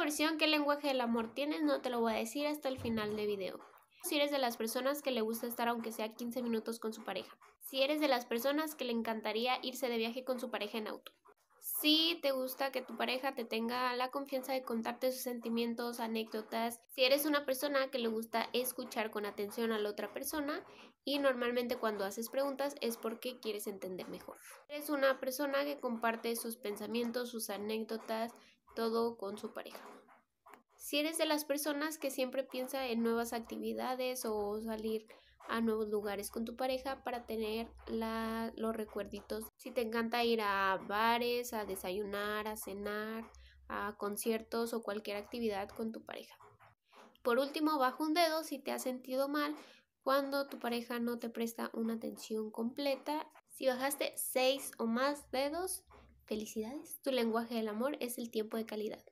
versión qué lenguaje del amor tienes no te lo voy a decir hasta el final del video. Si eres de las personas que le gusta estar aunque sea 15 minutos con su pareja. Si eres de las personas que le encantaría irse de viaje con su pareja en auto. Si te gusta que tu pareja te tenga la confianza de contarte sus sentimientos, anécdotas. Si eres una persona que le gusta escuchar con atención a la otra persona y normalmente cuando haces preguntas es porque quieres entender mejor. Si eres una persona que comparte sus pensamientos, sus anécdotas, todo con su pareja. Si eres de las personas que siempre piensa en nuevas actividades o salir a nuevos lugares con tu pareja para tener los recuerditos, si te encanta ir a bares, a desayunar, a cenar, a conciertos o cualquier actividad con tu pareja. Por último, bajo un dedo si te has sentido mal cuando tu pareja no te presta una atención completa. Si bajaste seis o más dedos, Felicidades, tu lenguaje del amor es el tiempo de calidad.